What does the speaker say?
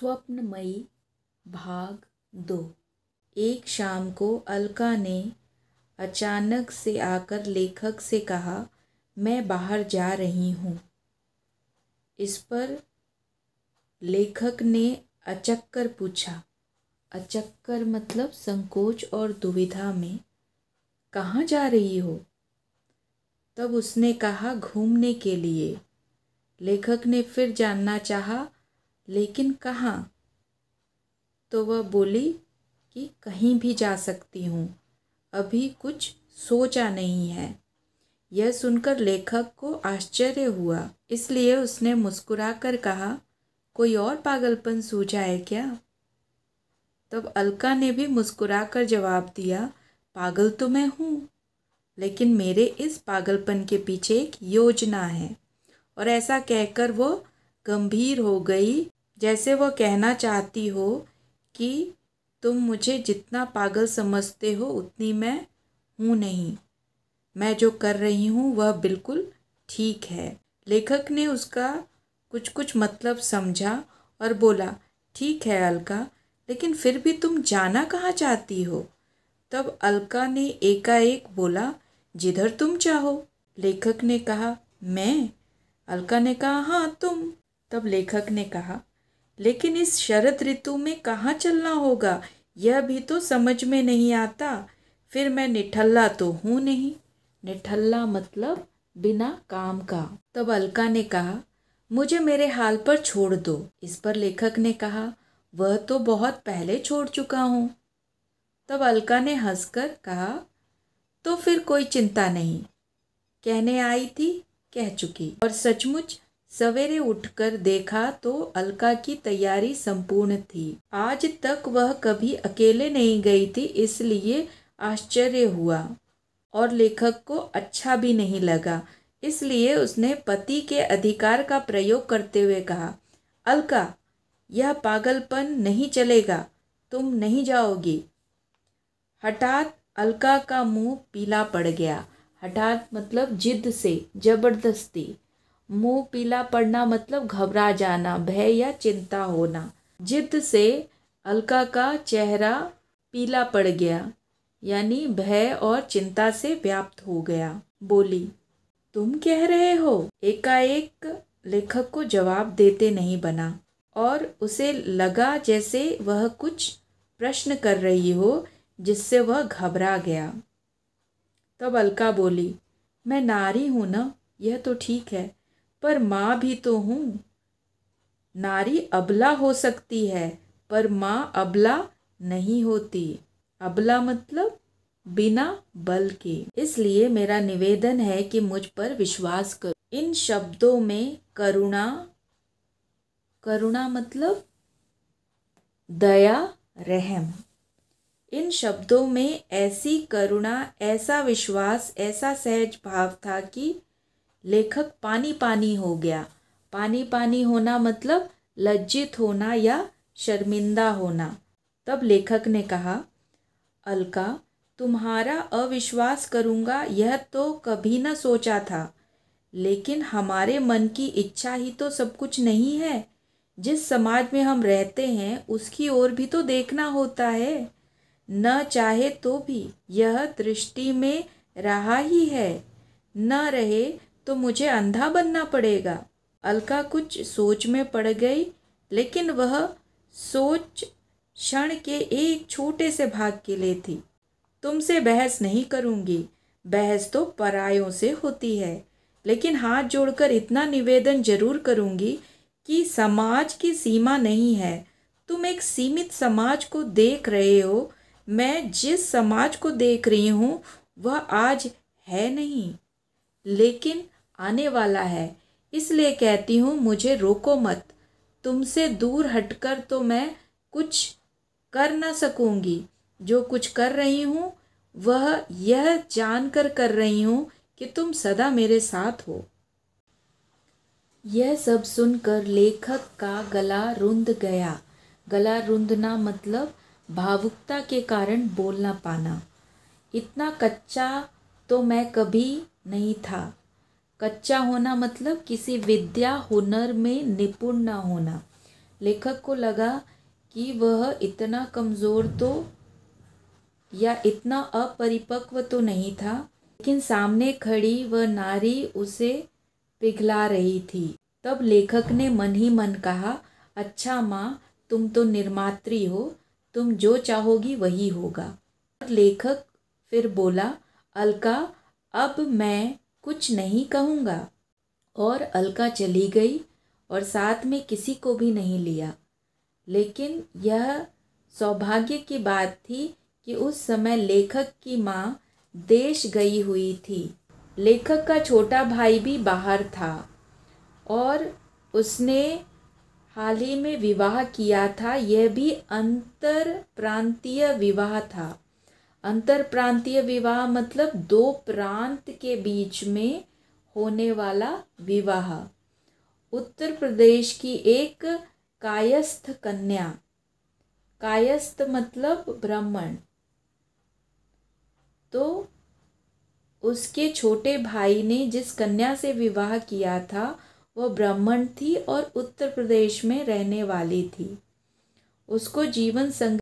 स्वप्नमयी भाग दो एक शाम को अलका ने अचानक से आकर लेखक से कहा मैं बाहर जा रही हूँ इस पर लेखक ने अचक्कर पूछा अचक्कर मतलब संकोच और दुविधा में कहाँ जा रही हो तब उसने कहा घूमने के लिए लेखक ने फिर जानना चाहा लेकिन कहाँ तो वह बोली कि कहीं भी जा सकती हूँ अभी कुछ सोचा नहीं है यह सुनकर लेखक को आश्चर्य हुआ इसलिए उसने मुस्कुराकर कहा कोई और पागलपन सूझा है क्या तब अलका ने भी मुस्कुराकर जवाब दिया पागल तो मैं हूँ लेकिन मेरे इस पागलपन के पीछे एक योजना है और ऐसा कहकर वो गंभीर हो गई जैसे वह कहना चाहती हो कि तुम मुझे जितना पागल समझते हो उतनी मैं हूँ नहीं मैं जो कर रही हूँ वह बिल्कुल ठीक है लेखक ने उसका कुछ कुछ मतलब समझा और बोला ठीक है अलका लेकिन फिर भी तुम जाना कहाँ चाहती हो तब अलका ने एकाएक बोला जिधर तुम चाहो लेखक ने कहा मैं अलका ने कहा हाँ तुम तब लेखक ने कहा लेकिन इस शरद ऋतु में कहाँ चलना होगा यह भी तो समझ में नहीं आता फिर मैं निठल्ला तो हूँ नहीं निठल्ला मतलब बिना काम का तब अलका ने कहा मुझे मेरे हाल पर छोड़ दो इस पर लेखक ने कहा वह तो बहुत पहले छोड़ चुका हूँ तब अलका ने हंसकर कहा तो फिर कोई चिंता नहीं कहने आई थी कह चुकी और सचमुच सवेरे उठकर देखा तो अलका की तैयारी संपूर्ण थी आज तक वह कभी अकेले नहीं गई थी इसलिए आश्चर्य हुआ और लेखक को अच्छा भी नहीं लगा इसलिए उसने पति के अधिकार का प्रयोग करते हुए कहा अलका यह पागलपन नहीं चलेगा तुम नहीं जाओगी हठात अलका का मुंह पीला पड़ गया हठात मतलब जिद से जबरदस्ती मुंह पीला पड़ना मतलब घबरा जाना भय या चिंता होना जिद से अलका का चेहरा पीला पड़ गया यानी भय और चिंता से व्याप्त हो गया बोली तुम कह रहे हो एकाएक लेखक को जवाब देते नहीं बना और उसे लगा जैसे वह कुछ प्रश्न कर रही हो जिससे वह घबरा गया तब अलका बोली मैं नारी हूँ ना यह तो ठीक है पर माँ भी तो हूँ नारी अबला हो सकती है पर माँ अबला नहीं होती अबला मतलब बिना बल के इसलिए मेरा निवेदन है कि मुझ पर विश्वास करो इन शब्दों में करुणा करुणा मतलब दया रहम इन शब्दों में ऐसी करुणा ऐसा विश्वास ऐसा सहज भाव था कि लेखक पानी पानी हो गया पानी पानी होना मतलब लज्जित होना या शर्मिंदा होना तब लेखक ने कहा अलका तुम्हारा अविश्वास करूँगा यह तो कभी न सोचा था लेकिन हमारे मन की इच्छा ही तो सब कुछ नहीं है जिस समाज में हम रहते हैं उसकी ओर भी तो देखना होता है न चाहे तो भी यह दृष्टि में रहा ही है न रहे तो मुझे अंधा बनना पड़ेगा अलका कुछ सोच में पड़ गई लेकिन वह सोच क्षण के एक छोटे से भाग के लिए थी तुमसे बहस नहीं करूँगी बहस तो परायों से होती है लेकिन हाथ जोड़कर इतना निवेदन जरूर करूँगी कि समाज की सीमा नहीं है तुम एक सीमित समाज को देख रहे हो मैं जिस समाज को देख रही हूँ वह आज है नहीं लेकिन आने वाला है इसलिए कहती हूँ मुझे रोको मत तुमसे दूर हटकर तो मैं कुछ कर ना सकूँगी जो कुछ कर रही हूँ वह यह जानकर कर रही हूँ कि तुम सदा मेरे साथ हो यह सब सुनकर लेखक का गला रुंद गया गला रुंधना मतलब भावुकता के कारण बोल ना पाना इतना कच्चा तो मैं कभी नहीं था कच्चा होना मतलब किसी विद्या हुनर में निपुण ना होना लेखक को लगा कि वह इतना कमज़ोर तो या इतना अपरिपक्व तो नहीं था लेकिन सामने खड़ी वह नारी उसे पिघला रही थी तब लेखक ने मन ही मन कहा अच्छा माँ तुम तो निर्मात्री हो तुम जो चाहोगी वही होगा लेखक फिर बोला अलका अब मैं कुछ नहीं कहूँगा और अलका चली गई और साथ में किसी को भी नहीं लिया लेकिन यह सौभाग्य की बात थी कि उस समय लेखक की माँ देश गई हुई थी लेखक का छोटा भाई भी बाहर था और उसने हाल ही में विवाह किया था यह भी अंतर प्रांतीय विवाह था अंतर प्रांतीय विवाह मतलब दो प्रांत के बीच में होने वाला विवाह उत्तर प्रदेश की एक कायस्थ कन्या कायस्थ मतलब ब्राह्मण तो उसके छोटे भाई ने जिस कन्या से विवाह किया था वह ब्राह्मण थी और उत्तर प्रदेश में रहने वाली थी उसको जीवन संग